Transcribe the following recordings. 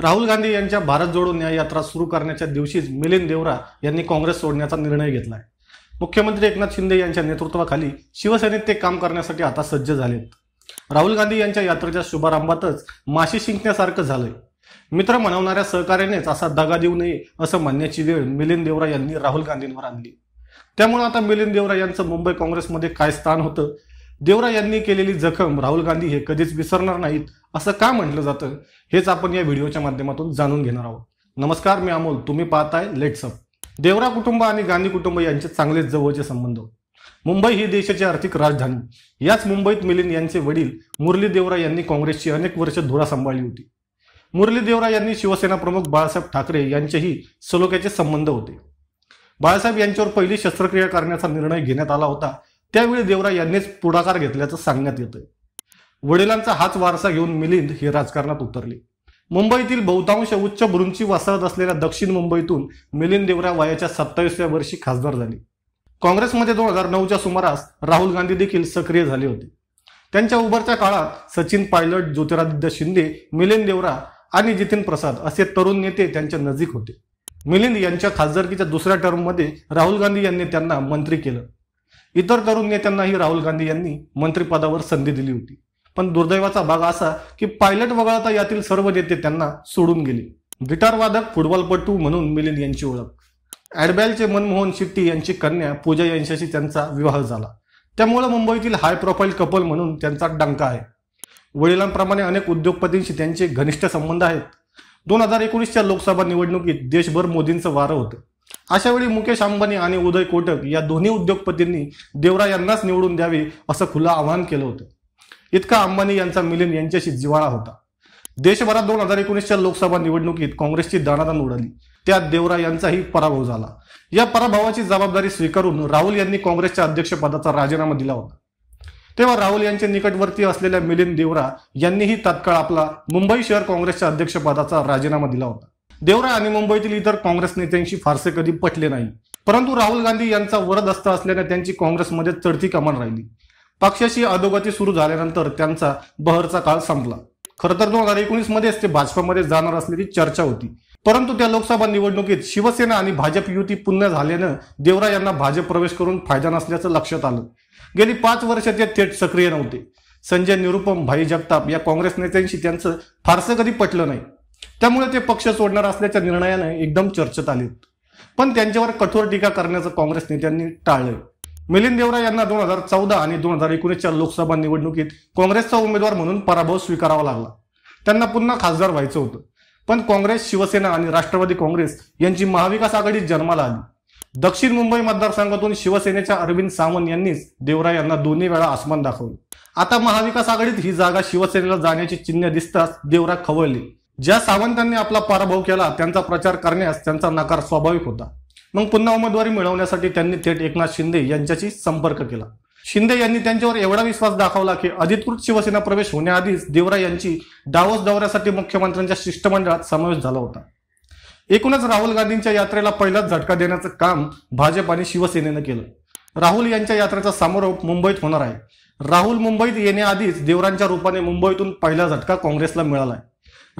राहुल गांधी यांच्या भारत जोडून न्याय यात्रा सुरू करण्याच्या दिवशीच मिलिंद देवरा यांनी काँग्रेस सोडण्याचा निर्णय घेतला आहे मुख्यमंत्री एकनाथ शिंदे यांच्या नेतृत्वाखाली शिवसेनेत ते काम करण्यासाठी आता सज्ज झालेत राहुल गांधी यांच्या यात्रेच्या शुभारंभातच माशी शिंकण्यासारखं झालंय मित्र म्हणवणाऱ्या सहकार्यानेच असा दगा देऊ नये असं म्हणण्याची वेळ मिलिंद देवरा यांनी राहुल गांधींवर आणली त्यामुळे आता मिलिंद देवरा यांचं मुंबई काँग्रेसमध्ये काय स्थान होतं देवरा यांनी केलेली जखम राहुल गांधी हे कधीच विसरणार नाहीत असं का म्हटलं जातं हेच आपण या व्हिडिओच्या माध्यमातून जाणून घेणार आहोत नमस्कार मी अमोल तुम्ही पाहताय अप देवरा कुटुंब आणि गांधी कुटुंब यांचे चांगलेच जवळचे संबंध मुंबई ही देशाची आर्थिक राजधानी याच मुंबईत मिलिंद यांचे वडील मुरली देवरा यांनी काँग्रेसची अनेक वर्ष धुरा सांभाळली होती मुरली देवरा यांनी शिवसेना प्रमुख बाळासाहेब ठाकरे यांचेही सलोख्याचे संबंध होते बाळासाहेब यांच्यावर पहिली शस्त्रक्रिया करण्याचा निर्णय घेण्यात आला होता त्यावेळी देवरा यांनीच पुढाकार घेतल्याचं सांगण्यात येतंय वडिलांचा हाच वारसा घेऊन मिलिंद हे राजकारणात उतरले मुंबईतील बहुतांश उच्च भ्रूंची वासाहत असलेल्या दक्षिण मुंबईतून मिलिंद देवरा वयाच्या सत्तावीसव्या वर्षी खासदार झाले काँग्रेसमध्ये दोन हजार नऊच्या सुमारास राहुल गांधी देखील सक्रिय झाले होते त्यांच्या उभरच्या काळात सचिन पायलट ज्योतिरादित्य शिंदे मिलिंद देवरा आणि जितीन प्रसाद असे तरुण नेते त्यांच्या नजीक होते मिलिंद यांच्या खासदारकीच्या दुसऱ्या टर्ममध्ये राहुल गांधी यांनी त्यांना मंत्री केलं इतर तरुण नेत्यांनाही राहुल गांधी यांनी मंत्रिपदावर संधी दिली होती पण दुर्दैवाचा भाग असा की पायलट वगळता यातील सर्व नेते त्यांना सोडून गेले गिटारवादक फुटबॉलपटू म्हणून मिलिंद यांची ओळख ॲडबॅलचे मनमोहन शेट्टी यांची कन्या पूजा यांच्याशी त्यांचा विवाह झाला त्यामुळे मुंबईतील हाय प्रोफाईल कपल म्हणून त्यांचा डंका आहे वडिलांप्रमाणे अनेक उद्योगपतींशी त्यांचे घनिष्ठ संबंध आहेत दोन हजार एकोणीसच्या लोकसभा निवडणुकीत देशभर मोदींचं वारं होतं अशावेळी मुकेश अंबानी आणि उदय कोटक या दोन्ही उद्योगपतींनी देवरा यांनाच निवडून द्यावे असं खुलं आवाहन केलं होतं इतका अंबानी यांचा मिलिंद यांच्याशी जिवाळा होता देशभरात दोन हजार एकोणीसच्या लोकसभा निवडणुकीत काँग्रेसची दाणादान उडाली त्यात देवरा यांचाही पराभव झाला या पराभवाची जबाबदारी स्वीकारून राहुल यांनी काँग्रेसच्या अध्यक्षपदाचा राजीनामा दिला होता तेव्हा राहुल यांचे निकटवर्ती असलेल्या मिलिंद देवरा यांनीही तत्काळ आपला मुंबई शहर काँग्रेसच्या अध्यक्षपदाचा राजीनामा दिला होता देवरा आणि मुंबईतील इतर काँग्रेस नेत्यांशी फारसे कधी पटले नाही परंतु राहुल गांधी यांचा वरदस्त असल्याने त्यांची काँग्रेसमध्ये चढती कमान राहिली पक्षाशी अधोगती सुरू झाल्यानंतर त्यांचा बहरचा काळ संपला खरं तर दोन हजार एकोणीस मध्येच ते भाजपामध्ये जाणार असल्याची चर्चा होती परंतु त्या लोकसभा निवडणुकीत शिवसेना आणि भाजप युती पुन्हा झाल्यानं देवरा यांना भाजप प्रवेश करून फायदा नसल्याचं लक्षात आलं गेली पाच वर्ष ते थेट सक्रिय नव्हते संजय निरुपम भाई जगताप या काँग्रेस नेत्यांशी त्यांचं फारसं कधी पटलं नाही त्यामुळे ते पक्ष सोडणार असल्याच्या निर्णयाने एकदम चर्चेत आले पण त्यांच्यावर कठोर टीका करण्याचं काँग्रेस नेत्यांनी टाळलं मिलिंद देवरा यांना दोन हजार चौदा आणि दोन हजार एकोणीसच्या लोकसभा निवडणुकीत काँग्रेसचा उमेदवार म्हणून पराभव स्वीकारावा लागला त्यांना पुन्हा खासदार व्हायचं होतं पण काँग्रेस शिवसेना आणि राष्ट्रवादी काँग्रेस यांची महाविकास आघाडी जन्माला आली दक्षिण मुंबई मतदारसंघातून शिवसेनेच्या अरविंद सावंत यांनीच देवरा यांना दोन्ही वेळा आसमान दाखवले आता महाविकास आघाडीत ही जागा शिवसेनेला जाण्याची चिन्ह दिसताच देवरा खवळली ज्या सावंतांनी आपला पराभव केला त्यांचा प्रचार करण्यास त्यांचा नकार स्वाभाविक होता मग पुन्हा उमेदवारी मिळवण्यासाठी त्यांनी थेट एकनाथ शिंदे यांच्याशी संपर्क केला शिंदे यांनी त्यांच्यावर एवढा विश्वास दाखवला की अधिकृत शिवसेना प्रवेश होण्याआधीच देवरा यांची डावस दौऱ्यासाठी मुख्यमंत्र्यांच्या शिष्टमंडळात समावेश झाला होता एकूणच राहुल गांधींच्या यात्रेला पहिलाच झटका देण्याचं काम भाजप आणि शिवसेनेनं केलं राहुल यांच्या यात्रेचा समारोप मुंबईत होणार आहे राहुल मुंबईत येण्याआधीच देवरांच्या रूपाने मुंबईतून पहिला झटका काँग्रेसला मिळाला आहे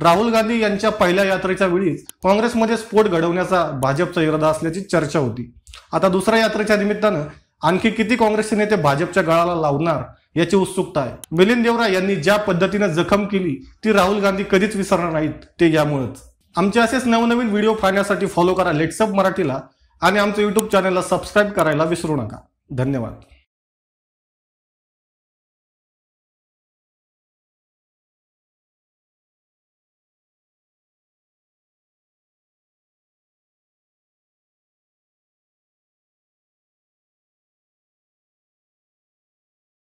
राहुल गांधी यांच्या पहिल्या यात्रेच्या वेळी काँग्रेसमध्ये स्फोट घडवण्याचा भाजपचा इरादा असल्याची चर्चा होती आता दुसऱ्या यात्रेच्या निमित्तानं आणखी किती काँग्रेसचे नेते भाजपच्या गळाला लावणार याची उत्सुकता आहे मिलिंद देवरा यांनी ज्या पद्धतीनं जखम केली ती राहुल गांधी कधीच विसरणार नाहीत ते यामुळेच आमचे असेच नवनवीन व्हिडिओ पाहण्यासाठी फॉलो करा लेट्सअप मराठीला आणि आमचं युट्यूब चॅनलला सबस्क्राईब करायला विसरू नका धन्यवाद